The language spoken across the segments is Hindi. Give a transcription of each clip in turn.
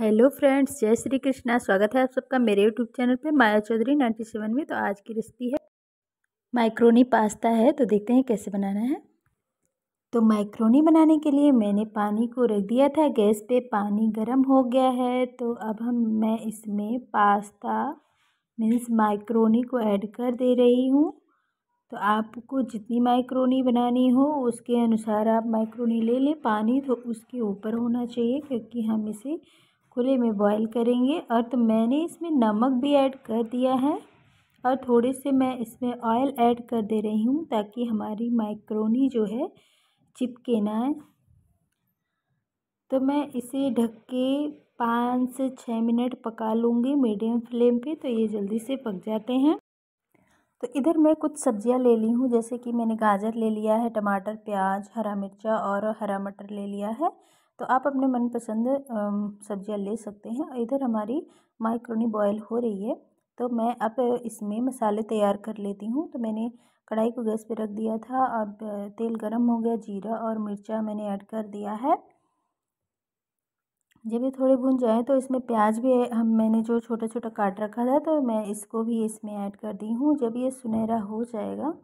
हेलो फ्रेंड्स जय श्री कृष्णा स्वागत है आप सबका मेरे यूट्यूब चैनल पे माया चौधरी नाइन्टी सेवन में तो आज की रेसिपी है माइक्रोनी पास्ता है तो देखते हैं कैसे बनाना है तो माइक्रोनी बनाने के लिए मैंने पानी को रख दिया था गैस पे पानी गर्म हो गया है तो अब हम मैं इसमें पास्ता मीन्स माइक्रोनी को ऐड कर दे रही हूँ तो आपको जितनी माइक्रोनी बनानी हो उसके अनुसार आप माइक्रोनी ले लें पानी तो उसके ऊपर होना चाहिए क्योंकि हम इसे खुले में बॉईल करेंगे और तो मैंने इसमें नमक भी ऐड कर दिया है और थोड़े से मैं इसमें ऑयल ऐड कर दे रही हूँ ताकि हमारी माइक्रोनी जो है चिपके ना तो मैं इसे ढक के पाँच से छः मिनट पका लूँगी मीडियम फ्लेम पे तो ये जल्दी से पक जाते हैं तो इधर मैं कुछ सब्जियां ले ली हूँ जैसे कि मैंने गाजर ले लिया है टमाटर प्याज हरा मिर्चा और हरा मटर ले लिया है तो आप अपने मनपसंद सब्ज़ियाँ ले सकते हैं इधर हमारी माइक्रोनी बॉयल हो रही है तो मैं अब इसमें मसाले तैयार कर लेती हूँ तो मैंने कढ़ाई को गैस पे रख दिया था अब तेल गरम हो गया जीरा और मिर्चा मैंने ऐड कर दिया है जब ये थोड़े भुन जाए तो इसमें प्याज भी हम मैंने जो छोटा छोटा काट रखा था तो मैं इसको भी इसमें ऐड कर दी हूँ जब ये सुनहरा हो जाएगा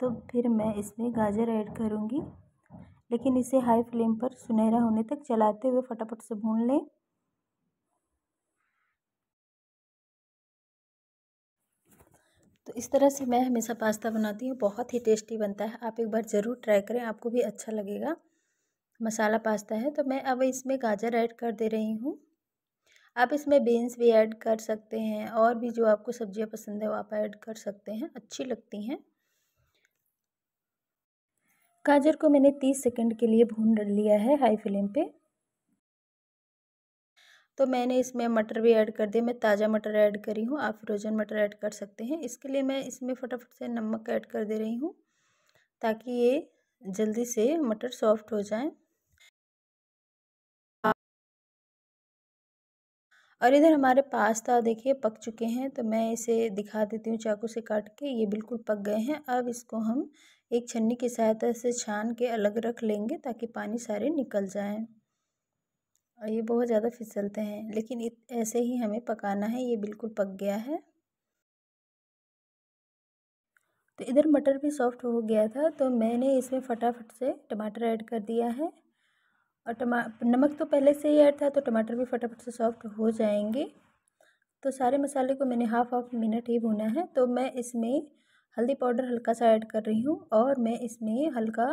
तो फिर मैं इसमें गाजर ऐड करूँगी लेकिन इसे हाई फ्लेम पर सुनहरा होने तक चलाते हुए फटाफट से भून लें तो इस तरह से मैं हमेशा पास्ता बनाती हूँ बहुत ही टेस्टी बनता है आप एक बार ज़रूर ट्राई करें आपको भी अच्छा लगेगा मसाला पास्ता है तो मैं अब इसमें गाजर ऐड कर दे रही हूँ आप इसमें बीन्स भी ऐड कर सकते हैं और भी जो आपको सब्जियाँ पसंद है वो आप ऐड कर सकते हैं अच्छी लगती हैं गाजर को मैंने 30 सेकंड के लिए भून लिया है हाई फ्लेम पे तो मैंने इसमें मटर भी ऐड कर दिया मैं ताज़ा मटर ऐड करी हूँ आप फ्रोजन मटर ऐड कर सकते हैं इसके लिए मैं इसमें फटाफट से नमक ऐड कर दे रही हूँ ताकि ये जल्दी से मटर सॉफ्ट हो जाए और इधर हमारे पास्ता देखिए पक चुके हैं तो मैं इसे दिखा देती हूँ चाकू से काट के ये बिल्कुल पक गए हैं अब इसको हम एक छन्नी की सहायता से छान के अलग रख लेंगे ताकि पानी सारे निकल जाए और ये बहुत ज़्यादा फिसलते हैं लेकिन ऐसे ही हमें पकाना है ये बिल्कुल पक गया है तो इधर मटर भी सॉफ्ट हो गया था तो मैंने इसमें फटाफट से टमाटर ऐड कर दिया है और टमा नमक तो पहले से ही ऐड था तो टमाटर भी फटाफट से सॉफ्ट हो जाएंगे तो सारे मसाले को मैंने हाफ़ हाफ़ मिनट ही भुना है तो मैं इसमें हल्दी पाउडर हल्का सा ऐड कर रही हूँ और मैं इसमें हल्का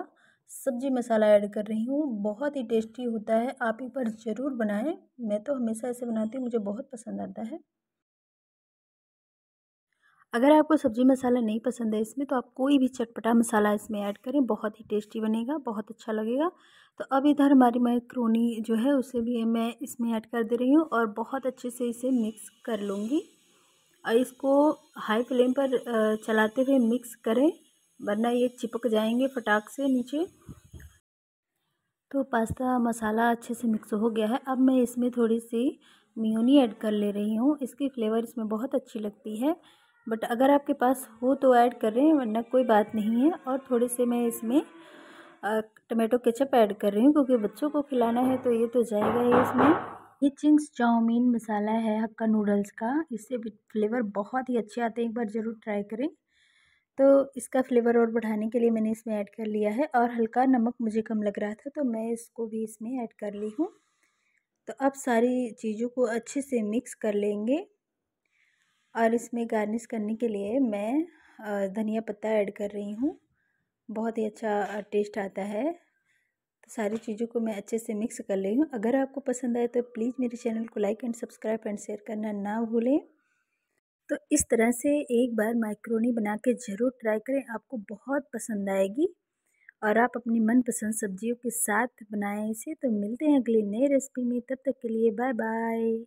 सब्जी मसाला ऐड कर रही हूँ बहुत ही टेस्टी होता है आप एक बार ज़रूर बनाएं मैं तो हमेशा ऐसे बनाती हूँ मुझे बहुत पसंद आता है अगर आपको सब्जी मसाला नहीं पसंद है इसमें तो आप कोई भी चटपटा मसाला इसमें ऐड करें बहुत ही टेस्टी बनेगा बहुत अच्छा लगेगा तो अब इधर हमारी मैक्रोनी जो है उसे भी मैं इसमें ऐड कर दे रही हूँ और बहुत अच्छे से इसे मिक्स कर लूँगी और इसको हाई फ्लेम पर चलाते हुए मिक्स करें वरना ये चिपक जाएंगे फटाक से नीचे तो पास्ता मसाला अच्छे से मिक्स हो गया है अब मैं इसमें थोड़ी सी मियोनी ऐड कर ले रही हूँ इसकी फ्लेवर इसमें बहुत अच्छी लगती है बट अगर आपके पास हो तो ऐड कर रहे हैं वरना कोई बात नहीं है और थोड़े से मैं इसमें टमाटो केचप ऐड कर रही हूँ क्योंकि बच्चों को खिलाना है तो ये तो जाएगा ही इसमें ये चिंग्स चाउमीन मसाला है हक्का नूडल्स का इससे फ्लेवर बहुत ही अच्छे आते हैं एक बार ज़रूर ट्राई करें तो इसका फ्लेवर और बढ़ाने के लिए मैंने इसमें ऐड कर लिया है और हल्का नमक मुझे कम लग रहा था तो मैं इसको भी इसमें ऐड कर ली हूँ तो अब सारी चीज़ों को अच्छे से मिक्स कर लेंगे और इसमें गार्निश करने के लिए मैं धनिया पत्ता ऐड कर रही हूँ बहुत ही अच्छा टेस्ट आता है तो सारी चीज़ों को मैं अच्छे से मिक्स कर ली हूँ अगर आपको पसंद आए तो प्लीज़ मेरे चैनल को like and subscribe and share करना ना भूलें तो इस तरह से एक बार माइक्रोनी बना के ज़रूर ट्राई करें आपको बहुत पसंद आएगी और आप अपनी मनपसंद सब्जियों के साथ बनाएं इसे तो मिलते हैं अगली नई रेसिपी में तब तक के लिए बाय बाय